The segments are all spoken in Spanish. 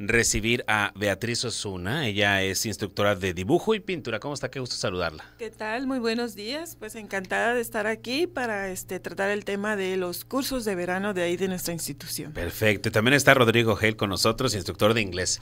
recibir a Beatriz Osuna. Ella es instructora de dibujo y pintura. ¿Cómo está? Qué gusto saludarla. ¿Qué tal? Muy buenos días. Pues encantada de estar aquí para este, tratar el tema de los cursos de verano de ahí de nuestra institución. Perfecto. también está Rodrigo Gel con nosotros, instructor de inglés.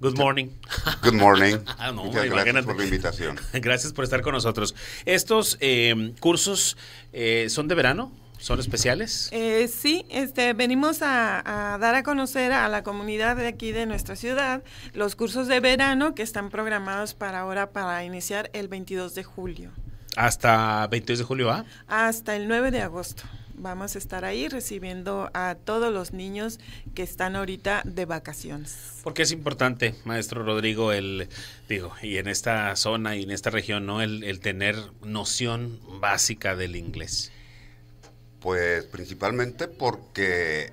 Good morning. Good morning. Ah, Muchas gracias por la invitación. gracias por estar con nosotros. Estos eh, cursos eh, son de verano. ¿Son especiales? Eh, sí, este, venimos a, dar a conocer a la comunidad de aquí de nuestra ciudad los cursos de verano que están programados para ahora para iniciar el 22 de julio. ¿Hasta 22 de julio, ¿ah? Hasta el 9 de agosto. Vamos a estar ahí recibiendo a todos los niños que están ahorita de vacaciones. Porque es importante, maestro Rodrigo, el, digo, y en esta zona y en esta región, ¿no? el tener noción básica del inglés. Pues principalmente porque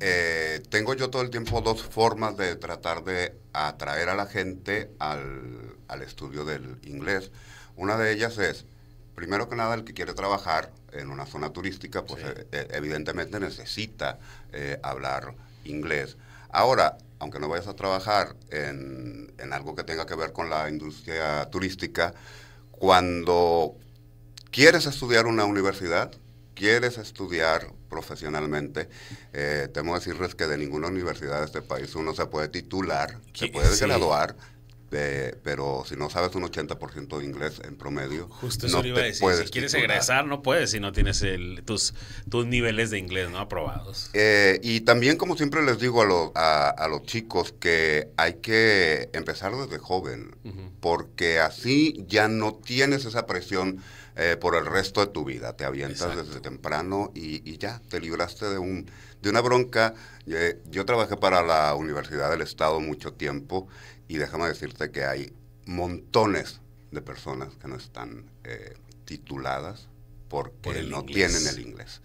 eh, tengo yo todo el tiempo dos formas de tratar de atraer a la gente al, estudio del inglés. Una de ellas es, primero que nada, el que quiere trabajar en una zona turística, pues eh, eh, evidentemente necesita hablar inglés. Ahora, aunque no vayas a trabajar en, en algo que tenga que ver con la industria turística, cuando quieres estudiar una universidad, quieres estudiar profesionalmente, eh, tengo que decirles que de ninguna universidad de este país uno se puede titular, se puede graduar, pero si no sabes un 80% de inglés en promedio, Justo eso no iba te a decir. si quieres egresar, no puedes si no tienes tus, tus niveles de inglés no aprobados. Eh, y también, como siempre les digo a, a, los chicos, que hay que empezar desde joven, porque así ya no tienes esa presión eh, por el resto de tu vida. Te avientas desde temprano y, ya, te libraste de, un, de una bronca. Eh, yo trabajé para la Universidad del Estado mucho tiempo y déjame decirte que hay montones de personas que no están eh, tituladas porque no tienen el inglés.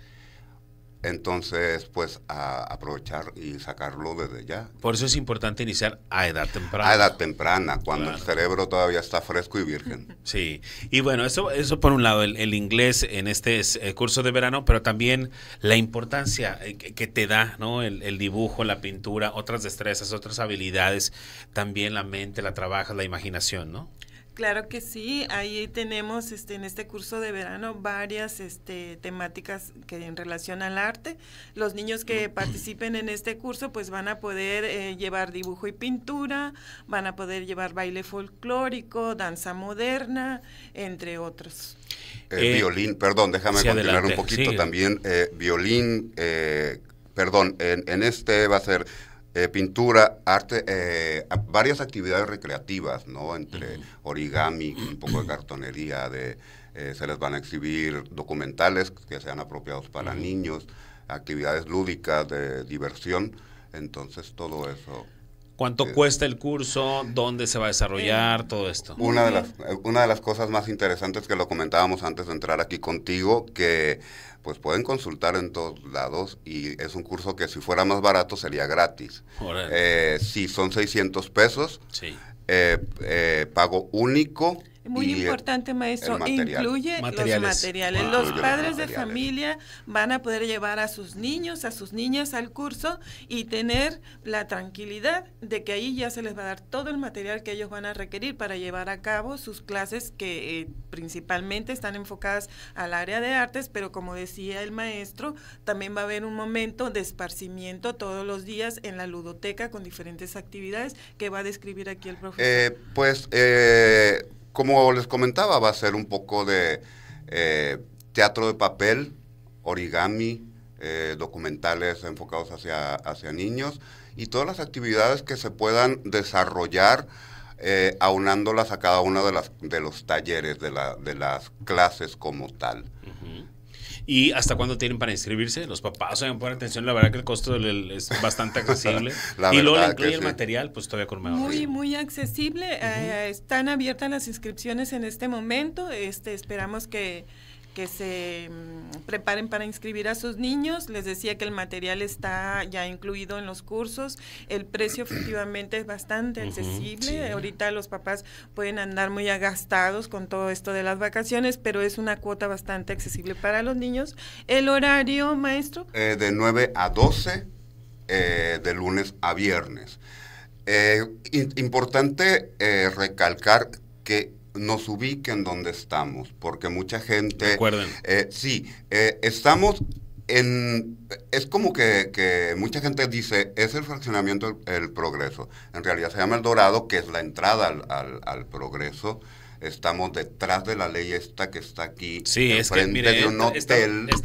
Entonces, pues a aprovechar y sacarlo desde ya. Por eso es importante iniciar a edad temprana. A edad temprana, cuando el cerebro todavía está fresco y virgen. Sí, y bueno, eso, eso por un lado, el, inglés en este eh, curso de verano, pero también la importancia eh, que, te da, ¿no? El, dibujo, la pintura, otras destrezas, otras habilidades, también la mente, la trabaja, la imaginación, ¿no? Claro que sí, ahí tenemos este, en este curso de verano varias este, temáticas que en relación al arte. Los niños que participen en este curso pues van a poder eh, llevar dibujo y pintura, van a poder llevar baile folclórico, danza moderna, entre otros. Eh, eh, violín, perdón, déjame continuar un poquito también. violín, perdón, en, en este va a ser eh, pintura, arte, eh, varias actividades recreativas, ¿no? Entre origami, un poco de cartonería, de, eh, se les van a exhibir documentales que sean apropiados para niños, actividades lúdicas de diversión, entonces todo eso. ¿Cuánto cuesta el curso? ¿Dónde se va a desarrollar? Eh, todo esto. Una de, las, eh, una de las cosas más interesantes que lo comentábamos antes de entrar aquí contigo, que pues pueden consultar en todos lados y es un curso que si fuera más barato sería gratis. Eh, si son 600 pesos, sí. pago único muy importante, maestro. Incluye los materiales. los padres de familia van a poder llevar a sus niños, a sus niñas al curso y tener la tranquilidad de que ahí ya se les va a dar todo el material que ellos van a requerir para llevar a cabo sus clases que eh, principalmente están enfocadas al área de artes, pero como decía el maestro, también va a haber un momento de esparcimiento todos los días en la ludoteca con diferentes actividades que va a describir aquí el profesor. Eh, pues eh, como les comentaba, va a ser un poco de eh, teatro de papel, origami, eh, documentales enfocados hacia, hacia niños y todas las actividades que se puedan desarrollar eh, aunándolas a cada uno de, las, de los talleres, de, la, de las clases como tal. ¿Y hasta cuándo tienen para inscribirse? Los papás deben poner atención. La verdad que el costo es bastante accesible. y luego incluye el material, pues todavía con Muy, muy accesible. Eh, están abiertas las inscripciones en este momento. Este, esperamos que que se mm, preparen para inscribir a sus niños. Les decía que el material está ya incluido en los cursos. El precio efectivamente es bastante accesible. Ahorita los papás pueden andar muy agastados con todo esto de las vacaciones, pero es una cuota bastante accesible para los niños. ¿El horario, maestro? Eh, de 9 a 12, eh, de lunes a viernes. Eh, importante recalcar que nos ubiquen donde estamos, porque mucha gente... Recuerden. Eh, sí, eh, estamos en, es como que, que, mucha gente dice, es el fraccionamiento el, progreso. En realidad se llama el dorado, que es la entrada al, al, al progreso estamos detrás de la ley esta que está aquí. Sí, es que mire, un Está,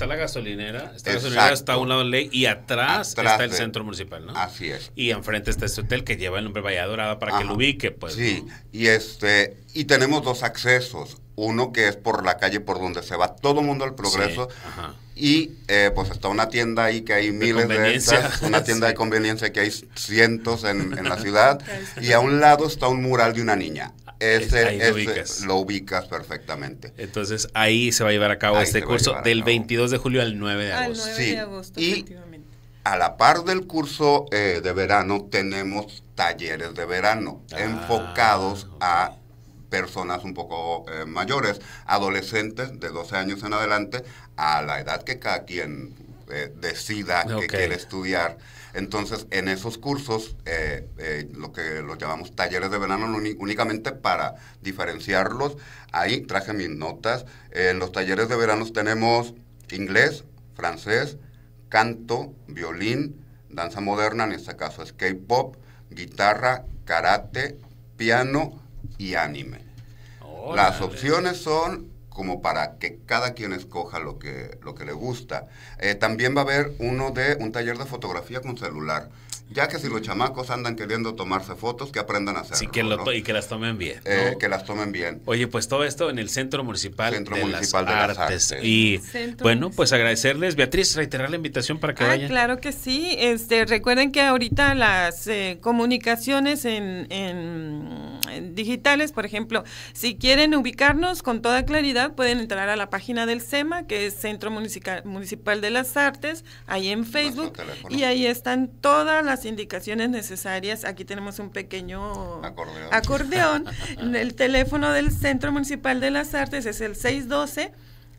la gasolinera, esta gasolinera está a un lado de la ley y atrás, está el centro municipal, ¿no? Así es. Y enfrente está este hotel que lleva el nombre Valle Dorada para que lo ubique, pues. Sí, y este y tenemos dos accesos, uno que es por la calle por donde se va todo el mundo al progreso. Y eh, pues está una tienda ahí que hay miles de, una tienda de conveniencia que hay cientos en la ciudad. y a un lado está un mural de una niña. Ese, lo, ubicas. perfectamente. Entonces ahí se va a llevar a cabo este curso del 22 de julio al 9 de agosto. y A la par del curso eh, de verano tenemos talleres de verano ah, enfocados a personas un poco eh, mayores, adolescentes de 12 años en adelante, a la edad que cada quien eh, decida que quiere estudiar. Entonces, en esos cursos, eh, eh, lo que los llamamos talleres de verano, únicamente para diferenciarlos, ahí traje mis notas. en los talleres de verano tenemos inglés, francés, canto, violín, danza moderna, en este caso skate pop guitarra, karate, piano y anime. Las opciones son como para que cada quien escoja lo que, lo que le gusta. Eh, también va a haber uno de un taller de fotografía con celular. Ya que si los chamacos andan queriendo tomarse fotos, que aprendan a hacerlo. y que las tomen bien. Eh, que las tomen bien. Oye, pues todo esto en el Centro Municipal, de, las Artes. Y bueno, pues agradecerles. Beatriz, reiterar la invitación para que ah, vayan. Claro que sí. Este, recuerden que ahorita las eh, comunicaciones en digitales. Por ejemplo, si quieren ubicarnos con toda claridad, pueden entrar a la página del SEMA, que es Centro Municipal, Municipal de las Artes, ahí en Facebook, y ahí están todas las indicaciones necesarias. Aquí tenemos un pequeño acordeón. acordeón. el teléfono del Centro Municipal de las Artes es el 612.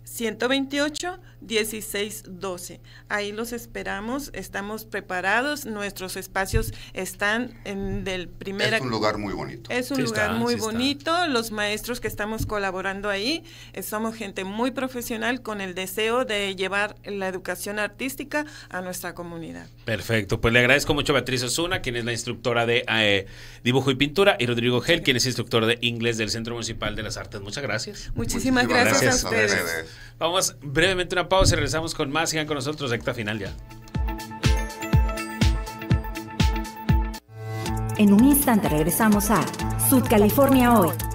128 1612 Ahí los esperamos, estamos preparados, nuestros espacios están en del primer Es un lugar muy bonito. Es un lugar muy bonito, los maestros que estamos colaborando ahí eh, somos gente muy profesional con el deseo de llevar la educación artística a nuestra comunidad. Perfecto, pues le agradezco mucho a Beatriz Osuna, quien es la instructora de eh, dibujo y pintura, y Rodrigo Gel, quien es instructor de inglés del Centro Municipal de las Artes. Muchas gracias. Muchísimas, gracias, A ustedes. Vamos brevemente una pausa y regresamos con más. Sigan con nosotros, recta final ya. En un instante regresamos a Sud California hoy.